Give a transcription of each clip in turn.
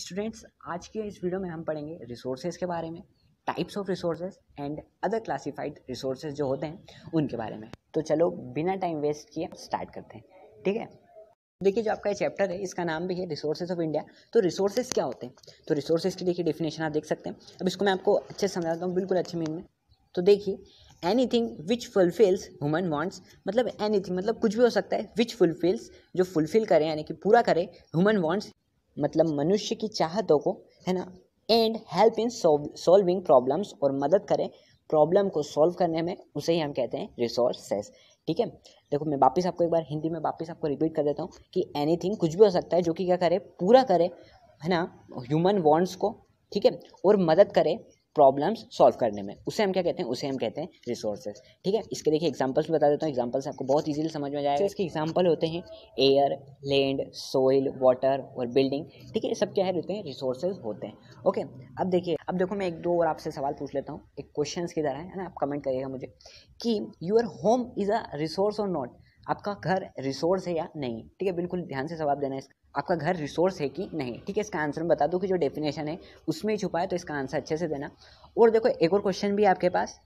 students आज के इस वीडियो में हम पढ़ेंगे रिसोर्सेज के बारे में types of resources and other classified resources जो होते हैं उनके बारे में तो चलो बिना टाइम वेस्ट किए स्टार्ट करते हैं ठीक है देखिए जो आपका ये चैप्टर है इसका नाम भी है रिसोर्सेज ऑफ इंडिया तो रिसोर्सेज क्या होते हैं तो रिसोर्सेज की देखिए डेफिनेशन आप देख सकते हैं अब इसको मैं आपको अच्छे से समझाता हूँ बिल्कुल अच्छे मीन में तो देखिए anything which fulfils human wants मतलब एनी थिंग मतलब कुछ भी हो सकता है विच फुलफिल्स जो फुलफिल करें यानी कि पूरा करें हुमन वॉन्ट्स मतलब मनुष्य की चाहतों को है ना and help in solving problems और मदद करें प्रॉब्लम को सॉल्व करने में उसे ही हम कहते हैं रिसोर्सेस ठीक है देखो मैं वापस आपको एक बार हिंदी में वापस आपको रिपीट कर देता हूँ कि एनीथिंग कुछ भी हो सकता है जो कि क्या करे पूरा करे है ना ह्यूमन वॉन्ट्स को ठीक है और मदद करे प्रॉब्लम्स सॉल्व करने में उसे हम क्या कहते हैं उसे हम कहते हैं रिसोर्सेज ठीक है इसके देखिए एग्जाम्पल्स बता देता हूँ एग्जाम्पल्स आपको बहुत ईजिली समझ में जाएगा इसके एग्जाम्पल होते हैं एयर लैंड सोइल वाटर और बिल्डिंग ठीक है ये सब क्या है होते हैं रिसोर्सेज होते हैं ओके अब देखिए अब देखो मैं एक दो और आपसे सवाल पूछ लेता हूँ एक क्वेश्चन की तरह है ना आप कमेंट करिएगा मुझे कि your home is a resource और नॉट आपका घर रिसोर्स है या नहीं ठीक है बिल्कुल ध्यान से जवाब देना इसका आपका घर रिसोर्स है कि नहीं ठीक है इसका आंसर मैं बता दूँ कि जो डेफिनेशन है उसमें ही छुपा है तो इसका आंसर अच्छे से देना और देखो एक और क्वेश्चन भी आपके पास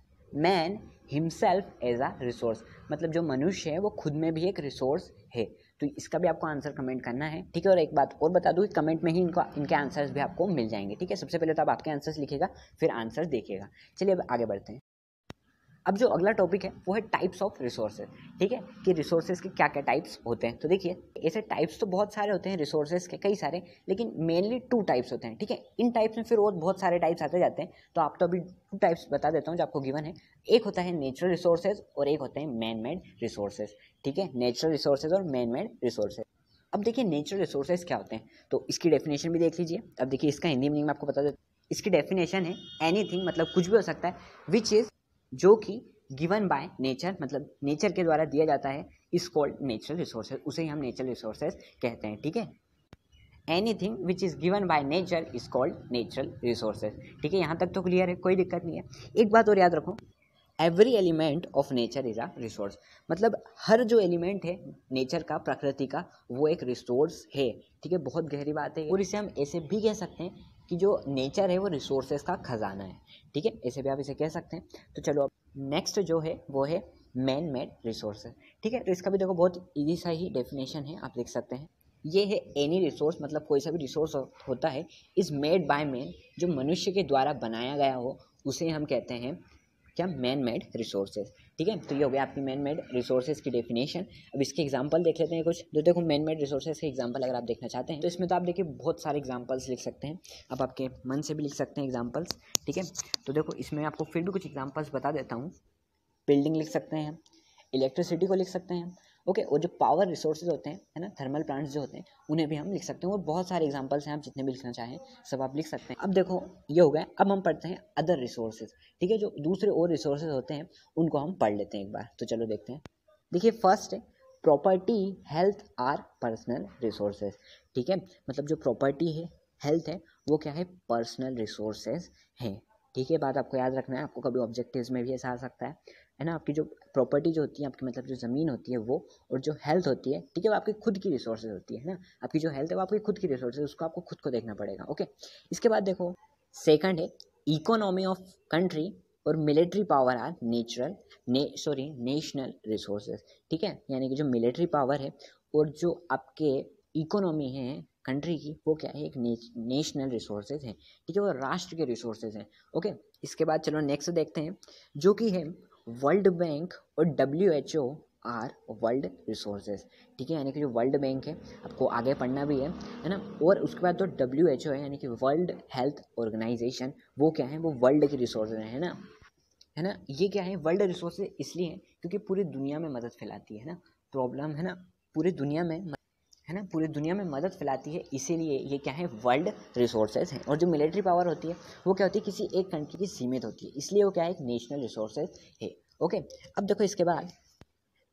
man himself as a resource मतलब जो मनुष्य है वो खुद में भी एक रिसोर्स है तो इसका भी आपको आंसर कमेंट करना है ठीक है और एक बात और बता दूँ कि कमेंट में ही इनका इनके आंसर्स भी आपको मिल जाएंगे ठीक है सबसे पहले तो आप आपके आंसर्स लिखेगा फिर आंसर्स देखिएगा चलिए अब आगे बढ़ते हैं अब जो अगला टॉपिक है वो है टाइप्स ऑफ रिसोर्सेज ठीक है कि रिसोर्सेज के क्या क्या टाइप्स होते हैं तो देखिए ऐसे टाइप्स तो बहुत सारे होते हैं रिसोर्सेज के कई सारे लेकिन मेनली टू टाइप्स होते हैं ठीक है इन टाइप्स में फिर और बहुत सारे टाइप्स आते जाते हैं तो आप तो अभी टू टाइप्स बता देता हूँ जो आपको गिवन है एक होता है नेचुरल रिसोर्सेज और एक होते हैं मैन मेड रिसोर्सेज ठीक है नेचुरल रिसोर्सेज और मैन मेड रिसोर्सेज अब देखिए नेचुरल रिसोर्सेज क्या होते हैं तो इसकी डेफिनेशन भी देख लीजिए अब देखिए इसका हिंदी मीनिंग में आपको बता देता इसकी डेफिनेशन है एनीथिंग मतलब कुछ भी हो सकता है विच इज़ जो कि गिवन बाय नेचर मतलब नेचर के द्वारा दिया जाता है इस कॉल्ड नेचुरल रिसोर्सेज उसे हम नेचुरल रिसोर्सेज कहते हैं ठीक है anything which is given by nature is called natural resources ठीक है यहाँ तक तो क्लियर है कोई दिक्कत नहीं है एक बात और याद रखो every element of nature is a resource मतलब हर जो एलिमेंट है नेचर का प्रकृति का वो एक रिसोर्स है ठीक है बहुत गहरी बात है और इसे हम ऐसे भी कह सकते हैं कि जो नेचर है वो रिसोर्सेज का खजाना है ठीक है ऐसे भी आप इसे कह सकते हैं तो चलो अब नेक्स्ट जो है वो है मैन मेड रिसोर्स ठीक है तो इसका भी देखो बहुत ईजी सा ही डेफिनेशन है आप देख सकते हैं ये है एनी रिसोर्स मतलब कोई सा भी रिसोर्स होता है इज़ मेड बाय मैन जो मनुष्य के द्वारा बनाया गया हो उसे हम कहते हैं क्या मैन मेड रिसोर्सेज ठीक है तो ये हो गया आपकी मैन मेड रिसोर्सेज की डेफिनेशन अब इसके एग्जाम्पल देख लेते हैं कुछ तो देखो मैन मेड रिसोर्सेज के एग्जाम्पल अगर आप देखना चाहते हैं तो इसमें तो आप देखिए बहुत सारे एग्जाम्पल्स लिख सकते हैं आप आपके मन से भी लिख सकते हैं एग्जाम्पल्स ठीक है तो देखो इसमें आपको फिर भी कुछ एग्जाम्पल्स बता देता हूँ बिल्डिंग लिख सकते हैं इलेक्ट्रिसिटी को लिख सकते हैं ओके और जो पावर रिसोर्सेज होते हैं है ना थर्मल प्लांट्स जो होते हैं उन्हें भी हम लिख सकते हैं और बहुत सारे एग्जाम्पल्स हैं आप जितने भी लिखना चाहें सब आप लिख सकते हैं अब देखो ये हो गया अब हम पढ़ते हैं अदर रिसोर्सेज ठीक है जो दूसरे और रिसोर्सेज होते हैं उनको हम पढ़ लेते हैं एक बार तो चलो देखते हैं देखिए फर्स्ट है property health are personal resources ठीक है मतलब जो प्रॉपर्टी है हेल्थ है वो क्या है पर्सनल रिसोर्सेज हैं ठीक है बात आपको याद रखना है आपको कभी ऑब्जेक्टिव्स में भी ऐसा आ सकता है है ना आपकी जो प्रॉपर्टी जो होती है आपकी मतलब जो ज़मीन होती है वो और जो हेल्थ होती है ठीक है वो आपकी खुद की रिसोर्सेज होती है ना आपकी जो हेल्थ है वो आपकी खुद की रिसोर्सेज उसको आपको खुद को देखना पड़ेगा ओके इसके बाद देखो सेकंड है इकोनॉमी ऑफ कंट्री और मिलिट्री पावर आर नेचुरल ने सॉरी नेशनल रिसोर्सेज ठीक है यानी कि जो मिलिट्री पावर है और जो आपके इकोनॉमी है कंट्री की वो क्या है एक नेशनल रिसोर्सेज है ठीक है वो राष्ट्र के रिसोर्सेज हैं ओके इसके बाद चलो नेक्स्ट देखते हैं जो कि है वर्ल्ड बैंक और W H O are world resources ठीक है यानी कि जो वर्ल्ड बैंक है आपको आगे पढ़ना भी है है ना और उसके बाद जो डब्ल्यू एच ओ है यानी कि वर्ल्ड हेल्थ ऑर्गेनाइजेशन वो क्या है वो वर्ल्ड के रिसोर्सेज हैं है ना है ना ये क्या है वर्ल्ड रिसोर्सेज इसलिए हैं क्योंकि पूरी दुनिया में मदद फैलाती है ना प्रॉब्लम है ना पूरी दुनिया में है ना पूरी दुनिया में मदद फैलाती है इसीलिए ये क्या है वर्ल्ड रिसोर्सेज हैं और जो मिलिट्री पावर होती है वो क्या होती है किसी एक कंट्री की सीमित होती है इसलिए वो क्या है एक नेशनल रिसोर्सेज है ओके अब देखो इसके बाद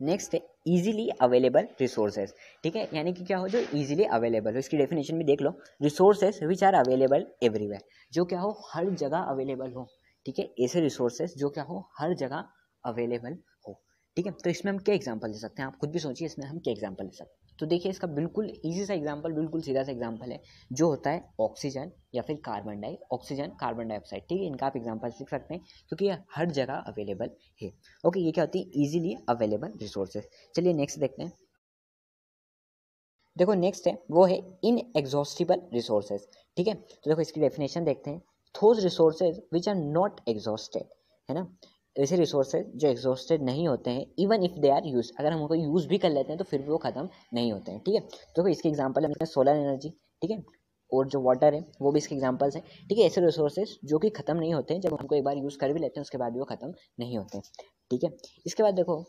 नेक्स्ट है इजीली अवेलेबल रिसोर्सेज ठीक है यानी कि क्या हो जो इजीली अवेलेबल हो इसकी डेफिनेशन भी देख लो resources which are available everywhere जो क्या हो हर जगह अवेलेबल हो ठीक है ऐसे रिसोर्सेज जो क्या हो हर जगह अवेलेबल ठीक है तो इसमें हम क्या एग्जाम्पल ले सकते हैं आप खुद भी सोचिए इसमें हम क्या एग्जाम्पल ले सकते हैं तो देखिए इसका बिल्कुल ईजी सा एग्जाम्पल बिल्कुल सीधा सा एग्जाम्पल है जो होता है ऑक्सीजन या फिर carbon dioxygen carbon dioxide ठीक है इनका आप एग्जाम्पल लिख सकते हैं क्योंकि ये हर जगह अवेलेबल है ओके ये क्या होती है ईजिली अवेलेबल रिसोर्सेज चलिए नेक्स्ट देखते हैं देखो नेक्स्ट है वो है इन एग्जॉस्टिबल रिसोर्सेज ठीक है तो देखो इसकी डेफिनेशन देखते हैं those resources which are not exhausted है ना ऐसे रिसोर्सेज जो एग्जॉस्टेड नहीं होते हैं even if they are use अगर हम उनको यूज़ भी कर लेते हैं तो फिर भी वो ख़त्म नहीं होते हैं ठीक है तो इसके एग्जाम्पल हमने सोलर एनर्जी ठीक है और जो वाटर है वो भी इसके एग्जाम्पल्स हैं ठीक है ऐसे रिसोर्सेज जो कि ख़त्म नहीं होते हैं जब हमको एक बार यूज़ कर भी लेते हैं उसके बाद भी वो ख़त्म नहीं होते हैं ठीक है इसके बाद देखो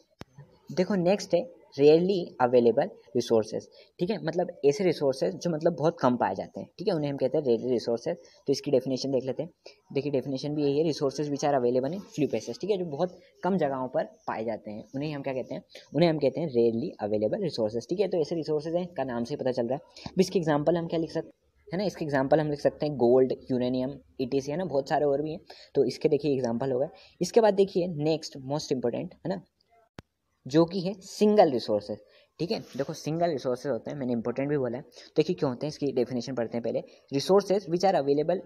देखो नेक्स्ट है रेयरली अवेलेबल रिसोर्सेज ठीक है मतलब ऐसे रिसोर्सेज जो मतलब बहुत कम पाए जाते हैं ठीक है उन्हें हम कहते हैं रेयरली रिसोर्सेज तो इसकी डेफिनेशन देख लेते हैं देखिए डेफिनेशन भी यही है resources which are available in few places ठीक है जो बहुत कम जगहों पर पाए जाते हैं उन्हें हम क्या कहते हैं उन्हें हम कहते हैं रेयरली अवेलेबल रिसोर्सेज ठीक है तो ऐसे रिसोर्सेज हैं का नाम से पता चल रहा है अब इसके एग्जाम्पल हम क्या लिख सकते हैं है ना इसके एग्जाम्पल हम लिख सकते हैं गोल्ड यूरेनियम ई है ना बहुत सारे और भी हैं तो इसके देखिए एग्जाम्पल होगा इसके बाद देखिए नेक्स्ट मोस्ट इंपॉर्टेंट है ना जो कि है सिंगल रिसोर्सेज ठीक है देखो सिंगल रिसोर्सेज होते हैं मैंने इंपॉर्टेंट भी बोला है देखिए क्यों होते हैं इसकी डेफिनेशन पढ़ते हैं पहले resources which are available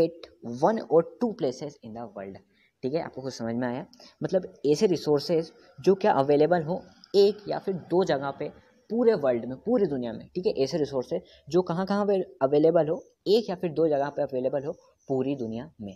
at one और two places in the world ठीक है आपको कुछ समझ में आया मतलब ऐसे रिसोर्सेज जो क्या अवेलेबल हो एक या फिर दो जगह पे पूरे वर्ल्ड में पूरी दुनिया में ठीक है ऐसे रिसोर्सेज जो कहाँ कहाँ अवेलेबल हो एक या फिर दो जगह पे अवेलेबल हो पूरी दुनिया में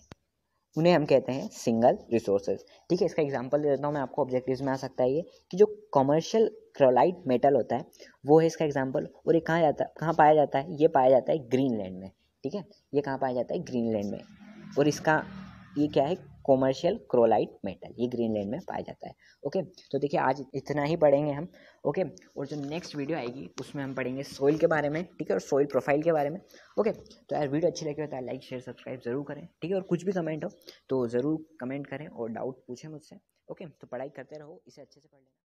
उन्हें हम कहते हैं सिंगल रिसोर्सेज ठीक है इसका एग्जांपल दे देता हूँ मैं आपको ऑब्जेक्टिव्स में आ सकता है ये कि जो कॉमर्शियल क्रोलाइट मेटल होता है वो है इसका एग्जांपल और ये कहाँ जाता है कहाँ पाया जाता है ये पाया जाता है ग्रीनलैंड में ठीक है ये कहाँ पाया जाता है ग्रीनलैंड में और इसका ये क्या है कॉमर्शियल क्रोलाइट मेटल ये ग्रीनलैंड में पाया जाता है ओके तो देखिए आज इतना ही पढ़ेंगे हम ओके और जो नेक्स्ट वीडियो आएगी उसमें हम पढ़ेंगे सॉइल के बारे में ठीक है और सॉइल प्रोफाइल के बारे में ओके तो यार वीडियो अच्छी लगी हो तो लाइक शेयर सब्सक्राइब ज़रूर करें ठीक है और कुछ भी कमेंट हो तो ज़रूर कमेंट करें और डाउट पूछें मुझसे ओके तो पढ़ाई करते रहो इसे अच्छे से पढ़ लेना